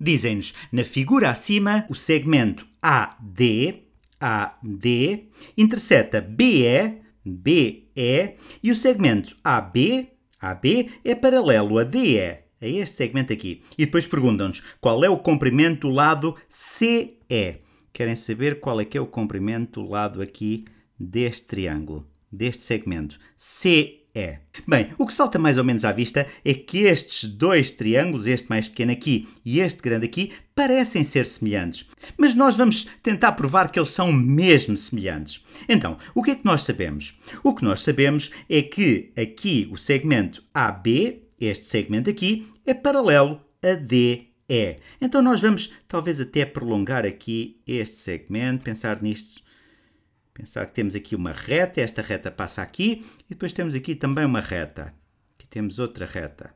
Dizem-nos, na figura acima, o segmento AD, AD, interseta BE, BE e o segmento AB, AB é paralelo a DE, a é este segmento aqui. E depois perguntam-nos qual é o comprimento do lado CE. Querem saber qual é que é o comprimento do lado aqui deste triângulo, deste segmento. CE é. Bem, o que salta mais ou menos à vista é que estes dois triângulos, este mais pequeno aqui e este grande aqui, parecem ser semelhantes. Mas nós vamos tentar provar que eles são mesmo semelhantes. Então, o que é que nós sabemos? O que nós sabemos é que aqui o segmento AB, este segmento aqui, é paralelo a DE. Então nós vamos talvez até prolongar aqui este segmento, pensar nisto Pensar que temos aqui uma reta, esta reta passa aqui, e depois temos aqui também uma reta. Aqui temos outra reta.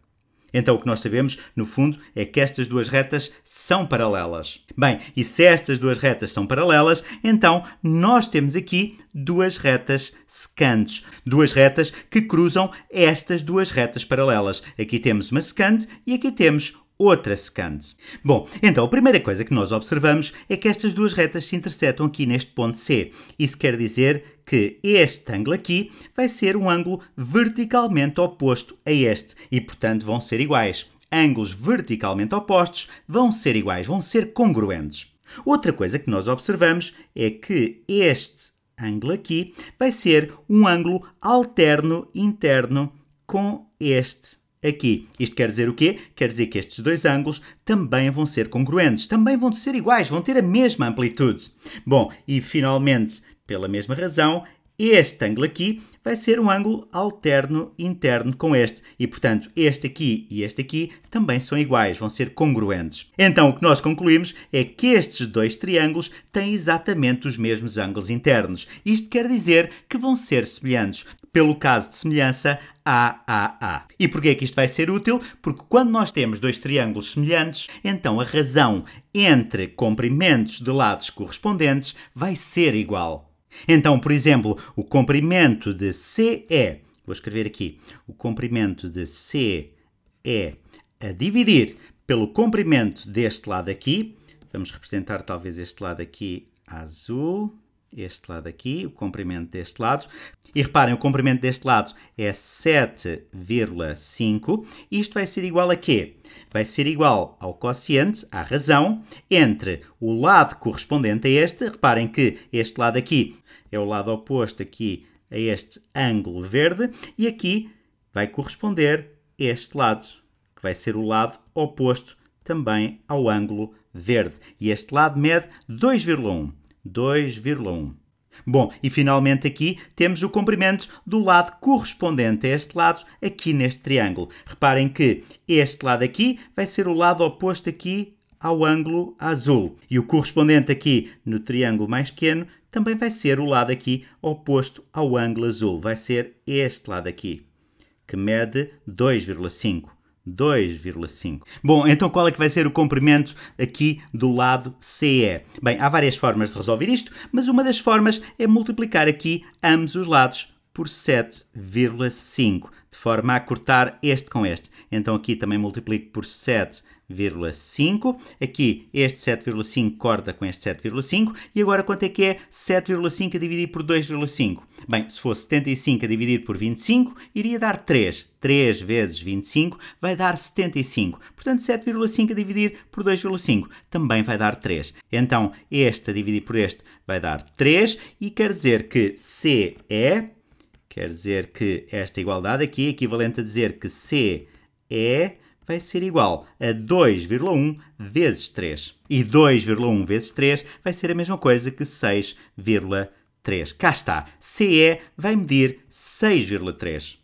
Então o que nós sabemos, no fundo, é que estas duas retas são paralelas. Bem, e se estas duas retas são paralelas, então nós temos aqui duas retas secantes. Duas retas que cruzam estas duas retas paralelas. Aqui temos uma secante e aqui temos outras secantes. Bom, então a primeira coisa que nós observamos é que estas duas retas se interceptam aqui neste ponto C. Isso quer dizer que este ângulo aqui vai ser um ângulo verticalmente oposto a este e, portanto, vão ser iguais. Ângulos verticalmente opostos vão ser iguais, vão ser congruentes. Outra coisa que nós observamos é que este ângulo aqui vai ser um ângulo alterno interno com este aqui. Isto quer dizer o quê? Quer dizer que estes dois ângulos também vão ser congruentes, também vão ser iguais, vão ter a mesma amplitude. Bom, e finalmente, pela mesma razão, este ângulo aqui vai ser um ângulo alterno interno com este. E, portanto, este aqui e este aqui também são iguais, vão ser congruentes. Então, o que nós concluímos é que estes dois triângulos têm exatamente os mesmos ângulos internos. Isto quer dizer que vão ser semelhantes. Pelo caso de semelhança, AAA. E porquê é que isto vai ser útil? Porque quando nós temos dois triângulos semelhantes, então a razão entre comprimentos de lados correspondentes vai ser igual. Então, por exemplo, o comprimento de CE, vou escrever aqui, o comprimento de CE a dividir pelo comprimento deste lado aqui, vamos representar talvez este lado aqui azul, este lado aqui, o comprimento deste lado. E reparem, o comprimento deste lado é 7,5. Isto vai ser igual a quê? Vai ser igual ao quociente, à razão, entre o lado correspondente a este. Reparem que este lado aqui é o lado oposto aqui a este ângulo verde. E aqui vai corresponder este lado, que vai ser o lado oposto também ao ângulo verde. E este lado mede 2,1. 2,1. Bom, e finalmente aqui temos o comprimento do lado correspondente a este lado aqui neste triângulo. Reparem que este lado aqui vai ser o lado oposto aqui ao ângulo azul. E o correspondente aqui no triângulo mais pequeno também vai ser o lado aqui oposto ao ângulo azul. Vai ser este lado aqui, que mede 2,5. 2,5. Bom, então qual é que vai ser o comprimento aqui do lado CE? Bem, há várias formas de resolver isto, mas uma das formas é multiplicar aqui ambos os lados por 7,5, de forma a cortar este com este. Então aqui também multiplico por 7,5. Aqui este 7,5 corta com este 7,5. E agora quanto é que é 7,5 a dividir por 2,5? Bem, se fosse 75 a dividir por 25, iria dar 3. 3 vezes 25 vai dar 75. Portanto, 7,5 a dividir por 2,5 também vai dar 3. Então, este a dividir por este vai dar 3 e quer dizer que C é Quer dizer que esta igualdade aqui é equivalente a dizer que C é vai ser igual a 2,1 vezes 3. E 2,1 vezes 3 vai ser a mesma coisa que 6,3. Cá está. CE vai medir 6,3.